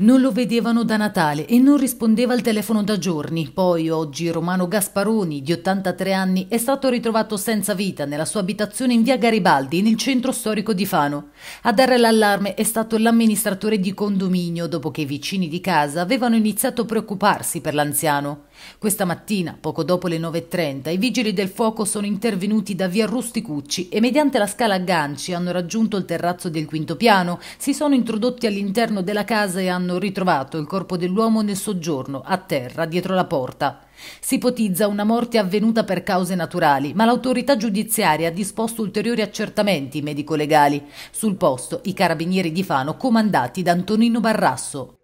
Non lo vedevano da Natale e non rispondeva al telefono da giorni. Poi oggi Romano Gasparoni, di 83 anni, è stato ritrovato senza vita nella sua abitazione in via Garibaldi, nel centro storico di Fano. A dare l'allarme è stato l'amministratore di condominio, dopo che i vicini di casa avevano iniziato a preoccuparsi per l'anziano. Questa mattina, poco dopo le 9.30, i vigili del fuoco sono intervenuti da via Rusticucci e mediante la scala a ganci hanno raggiunto il terrazzo del quinto piano, si sono introdotti all'interno della casa e hanno hanno ritrovato il corpo dell'uomo nel soggiorno, a terra, dietro la porta. Si ipotizza una morte avvenuta per cause naturali, ma l'autorità giudiziaria ha disposto ulteriori accertamenti medico-legali. Sul posto i carabinieri di Fano comandati da Antonino Barrasso.